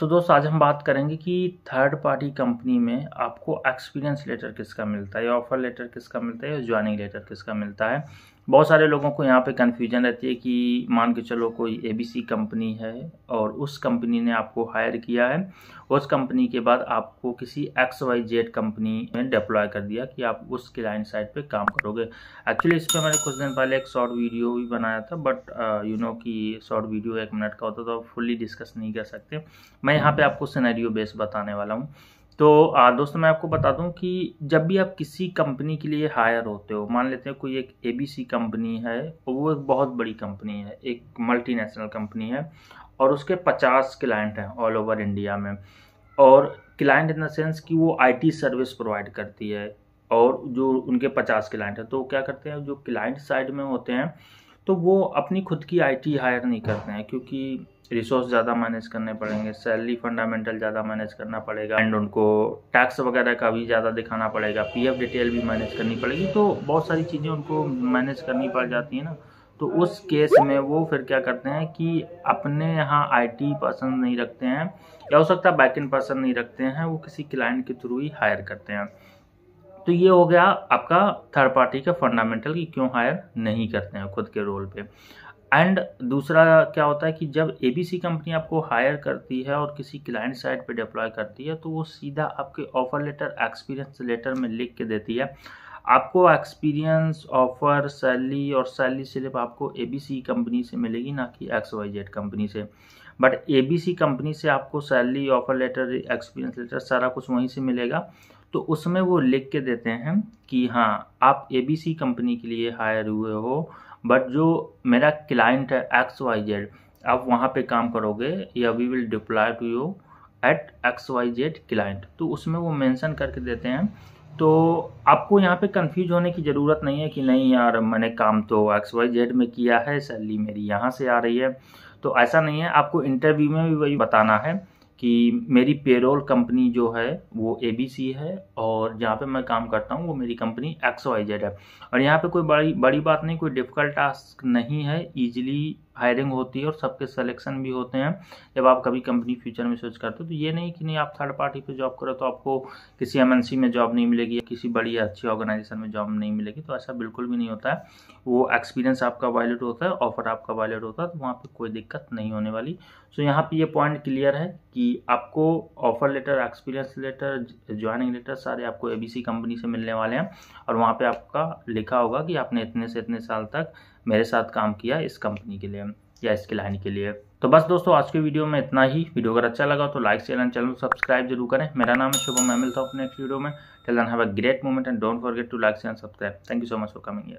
तो दोस्त आज हम बात करेंगे कि थर्ड पार्टी कंपनी में आपको एक्सपीरियंस लेटर किसका मिलता है या ऑफर लेटर किसका मिलता है या ज्वाइनिंग लेटर किसका मिलता है बहुत सारे लोगों को यहाँ पे कन्फ्यूजन रहती है कि मान के चलो कोई एबीसी कंपनी है और उस कंपनी ने आपको हायर किया है उस कंपनी के बाद आपको किसी एक्स वाई जेड कंपनी में डिप्लॉय कर दिया कि आप उस क्लाइंट साइड पे काम करोगे एक्चुअली इस पर मैंने कुछ दिन पहले एक शॉर्ट वीडियो भी बनाया था बट यू नो कि शॉर्ट वीडियो एक मिनट का होता तो फुल्ली डिस्कस नहीं कर सकते मैं यहाँ पर आपको सिनेरियो बेस बताने वाला हूँ तो आ, दोस्तों मैं आपको बता दूं कि जब भी आप किसी कंपनी के लिए हायर होते हो मान लेते हैं कोई एक एबीसी कंपनी है और वो एक बहुत बड़ी कंपनी है एक मल्टीनेशनल कंपनी है और उसके पचास क्लाइंट हैं ऑल ओवर इंडिया में और क्लाइंट इन द सेंस कि वो आईटी सर्विस प्रोवाइड करती है और जो उनके पचास क्लाइंट हैं तो क्या करते हैं जो क्लाइंट साइड में होते हैं तो वो अपनी खुद की आई हायर नहीं करते हैं क्योंकि रिसोर्स ज़्यादा मैनेज करने पड़ेंगे सैलरी फंडामेंटल ज़्यादा मैनेज करना पड़ेगा एंड उनको टैक्स वगैरह का भी ज़्यादा दिखाना पड़ेगा एफ डिटेल भी मैनेज करनी पड़ेगी तो बहुत सारी चीज़ें उनको मैनेज करनी पड़ जाती है ना तो उस केस में वो फिर क्या करते हैं कि अपने यहाँ आईटी पर्सन नहीं रखते हैं या हो सकता है इन पर्सन नहीं रखते हैं वो किसी क्लाइंट के थ्रू ही हायर करते हैं तो ये हो गया आपका थर्ड पार्टी का फंडामेंटल कि क्यों हायर नहीं करते हैं खुद के रोल पे एंड दूसरा क्या होता है कि जब सी कंपनी आपको हायर करती है और किसी क्लाइंट साइड पे डिप्लॉय करती है तो वो सीधा आपके ऑफर लेटर एक्सपीरियंस लेटर में लिख के देती है आपको एक्सपीरियंस ऑफर सैलरी और सैलरी सिर्फ आपको सी कंपनी से मिलेगी ना कि एक्स वाई जेड कंपनी से बट सी कंपनी से आपको salary offer letter experience letter सारा कुछ वहीं से मिलेगा तो उसमें वो लिख के देते हैं कि हाँ आप सी कंपनी के लिए हायर हुए हो बट जो मेरा क्लाइंट है एक्स वाई जेड आप वहाँ पे काम करोगे या we will deploy to you at X Y Z client तो उसमें वो मेंशन करके देते हैं तो आपको यहाँ पे कंफ्यूज होने की ज़रूरत नहीं है कि नहीं यार मैंने काम तो एक्स वाई जेड में किया है सैलरी मेरी यहाँ से आ रही है तो ऐसा नहीं है आपको इंटरव्यू में भी वही बताना है कि मेरी पेरोल कंपनी जो है वो ए बी सी है और जहाँ पे मैं काम करता हूँ वो मेरी कंपनी एक्स वाई जेड है और यहाँ पे कोई बड़ी बड़ी बात नहीं कोई डिफ़िकल्ट टास्क नहीं है ईजिली हायरिंग होती है और सबके सिलेक्शन भी होते हैं जब आप कभी कंपनी फ्यूचर में सर्च करते हो तो ये नहीं कि नहीं आप थर्ड पार्टी पे जॉब करो तो आपको किसी एमएनसी में जॉब नहीं मिलेगी या किसी बड़ी या अच्छी ऑर्गेनाइजेशन में जॉब नहीं मिलेगी तो ऐसा बिल्कुल भी नहीं होता है वो एक्सपीरियंस आपका वायलेट होता है ऑफर आपका वायलेट होता है तो वहाँ पर कोई दिक्कत नहीं होने वाली सो यहाँ पर ये पॉइंट क्लियर है कि आपको offer letter experience letter joining letter सारे आपको ए कंपनी से मिलने वाले हैं और वहाँ पर आपका लिखा होगा कि आपने इतने से इतने साल तक मेरे साथ काम किया इस कंपनी के लिए या इसके लाइन के लिए तो बस दोस्तों आज की वीडियो में इतना ही वीडियो अगर अच्छा लगा तो like share and channel subscribe जरूर करें मेरा नाम है शुभम मैं मिलता हूँ अपने नेक्स्ट वीडियो में till have a great moment and don't forget to like share and subscribe thank you so much for coming